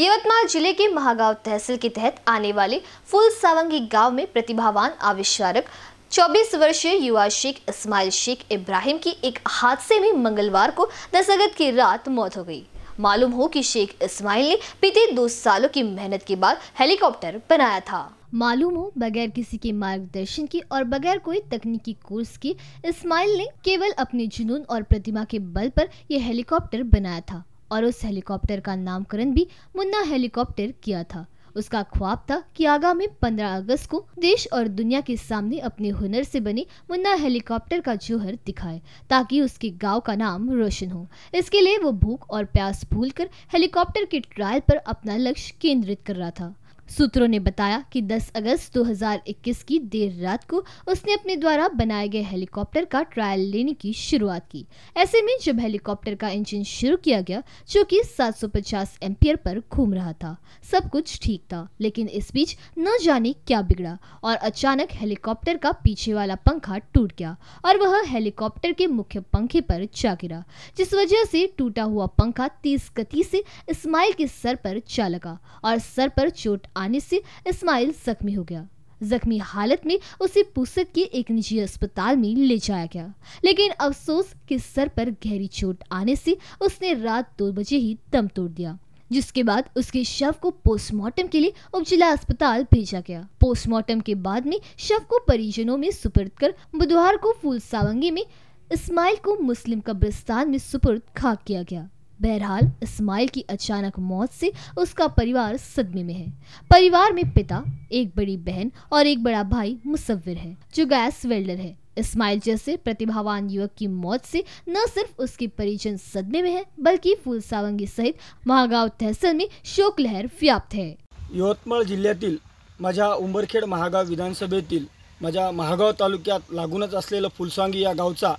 यवतमाल जिले के महागांव तहसील के तहत आने वाले फुल सावंगी गांव में प्रतिभावान आविष्कारक 24 वर्षीय युवा शेख इस्माइल शेख इब्राहिम की एक हादसे में मंगलवार को दस अगस्त की रात मौत हो गई मालूम हो कि शेख इस्माइल ने बीते दो सालों की मेहनत के बाद हेलीकॉप्टर बनाया था मालूम हो बगैर किसी के मार्गदर्शन के और बगैर कोई तकनीकी कोर्स के इस्माइल ने केवल अपने जुनून और प्रतिमा के बल पर यह हेलीकॉप्टर बनाया था और उस हेलीकॉप्टर का नामकरण भी मुन्ना हेलीकॉप्टर किया था उसका ख्वाब था कि आगामी 15 अगस्त को देश और दुनिया के सामने अपने हुनर से बने मुन्ना हेलीकॉप्टर का जोहर दिखाए ताकि उसके गांव का नाम रोशन हो इसके लिए वो भूख और प्यास भूलकर हेलीकॉप्टर के ट्रायल पर अपना लक्ष्य केंद्रित कर रहा था सूत्रों ने बताया कि 10 अगस्त 2021 की देर रात को उसने अपने द्वारा बनाए गए हेलीकॉप्टर का ट्रायल लेने की शुरुआत की ऐसे में जब हेलीकॉप्टर का इंजन शुरू किया गया जो कि 750 एम्पियर पर घूम रहा था सब कुछ ठीक था लेकिन इस बीच न जाने क्या बिगड़ा और अचानक हेलीकॉप्टर का पीछे वाला पंखा टूट गया और वह हेलीकॉप्टर के मुख्य पंखे पर चा गिरा जिस वजह से टूटा हुआ पंखा तेज गति से इस्माइल के सर पर चा लगा और सर पर चोट आने से इस्माइल जख्मी हो गया जख्मी हालत में उसे पुसक के एक निजी अस्पताल में ले जाया गया लेकिन अफसोस के सर पर गहरी चोट आने से उसने रात दो बजे ही दम तोड़ दिया जिसके बाद उसके शव को पोस्टमार्टम के लिए उपजिला अस्पताल भेजा गया पोस्टमार्टम के बाद में शव को परिजनों में सुपुर्द कर बुधवार को फूल सावंगी में इस्माइल को मुस्लिम कब्रिस्तान में सुपुर्द खाक किया गया बहरहाल इस्माइल की अचानक मौत से उसका परिवार सदमे में है परिवार में पिता एक बड़ी बहन और एक बड़ा भाई मुसविर है जो गैस वेल्डर है इस्माइल जैसे प्रतिभावान युवक की मौत से न सिर्फ उसके परिजन सदमे में है बल्कि फूल सावंगी सहित महागाव तहसील में शोक लहर व्याप्त है यवतमाळ जिल्ह्यातील माझ्या उंबरखेड महागाव विधानसभेतील माझ्या महागाव तालुक्यात लागूनच असलेलं फुलसांगी या गावचा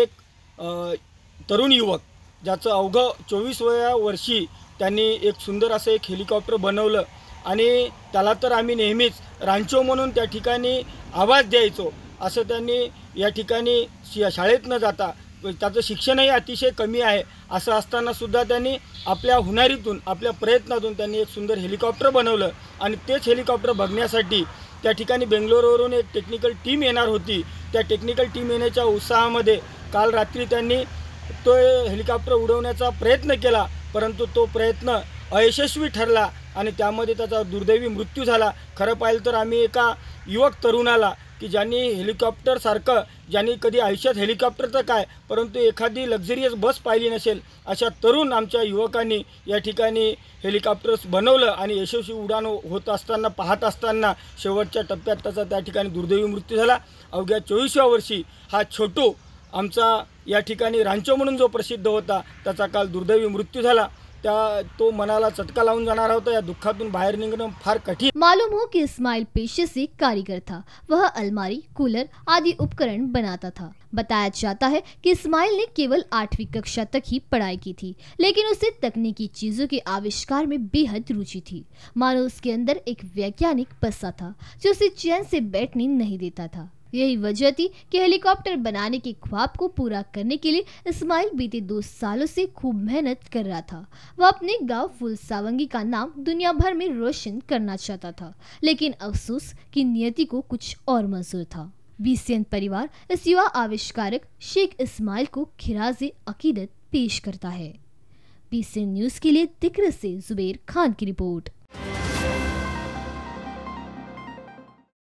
एक तरुण युवक ज्याचं अवघं चोवीसव्या वर्षी त्यांनी एक सुंदर असं एक हेलिकॉप्टर बनवलं आणि त्याला तर आम्ही नेहमीच रांचो म्हणून त्या ठिकाणी आवाज द्यायचो असं त्यांनी या ठिकाणी शि शाळेत न जाता त्याचं शिक्षणही अतिशय कमी आहे असं असतानासुद्धा त्यांनी आपल्या हुनारीतून आपल्या प्रयत्नातून त्यांनी एक सुंदर हेलिकॉप्टर बनवलं आणि तेच हेलिकॉप्टर बघण्यासाठी त्या ठिकाणी बेंगलोरवरून एक टेक्निकल टीम येणार होती त्या टेक्निकल टीम येण्याच्या उत्साहामध्ये काल रात्री त्यांनी तो हेलिकॉप्टर उडवण्याचा प्रयत्न केला परंतु तो प्रयत्न अयशस्वी ठरला आणि त्यामध्ये त्याचा दुर्दैवी मृत्यू झाला खरं पाहिलं तर आम्ही एका युवक तरुणाला की ज्यांनी हेलिकॉप्टरसारखं ज्यांनी कधी आयुष्यात हेलिकॉप्टर तर काय परंतु एखादी लक्झरियस बस पाहिली नसेल अशा तरुण आमच्या युवकांनी या ठिकाणी हेलिकॉप्टर्स बनवलं आणि यशस्वी उडाण होत असताना पाहत असताना शेवटच्या टप्प्यात त्याचा त्या ठिकाणी दुर्दैवी मृत्यू झाला अवघ्या चोवीसव्या वर्षी हा छोटू आमचा या ठिकाणी रांचो म्हणून जो प्रसिद्ध होता त्याचा काल दुर्दैवी मृत्यू झाला तो मनाला चटका लावून जाणार होता या दुःखातून बाहेर निघणं फार कठीण मालूम हो कि इस्माइल पेशे से कारीगर था वह अलमारी कूलर आदि उपकरण बनाता था बताया जाता है कि इस्माइल ने केवल आठवीं कक्षा तक ही पढ़ाई की थी लेकिन उसे तकनीकी चीजों के आविष्कार में बेहद रुचि थी मानो उसके अंदर एक वैज्ञानिक बस्सा था जो उसे चैन से बैठने नहीं देता था यही वजह थी कि हेलीकॉप्टर बनाने के ख्वाब को पूरा करने के लिए इस्माइल बीते दो सालों से खूब मेहनत कर रहा था वह अपने गांव फुल सावंगी का नाम दुनिया भर में रोशन करना चाहता था लेकिन अफसोस की नियति को कुछ और मंजूर था बीसीएन परिवार इस युवा आविष्कारक शेख इस्माइल को खिराज अकीदत पेश करता है बीसीएन न्यूज़ के लिए तिक्र से जुबेर खान की रिपोर्ट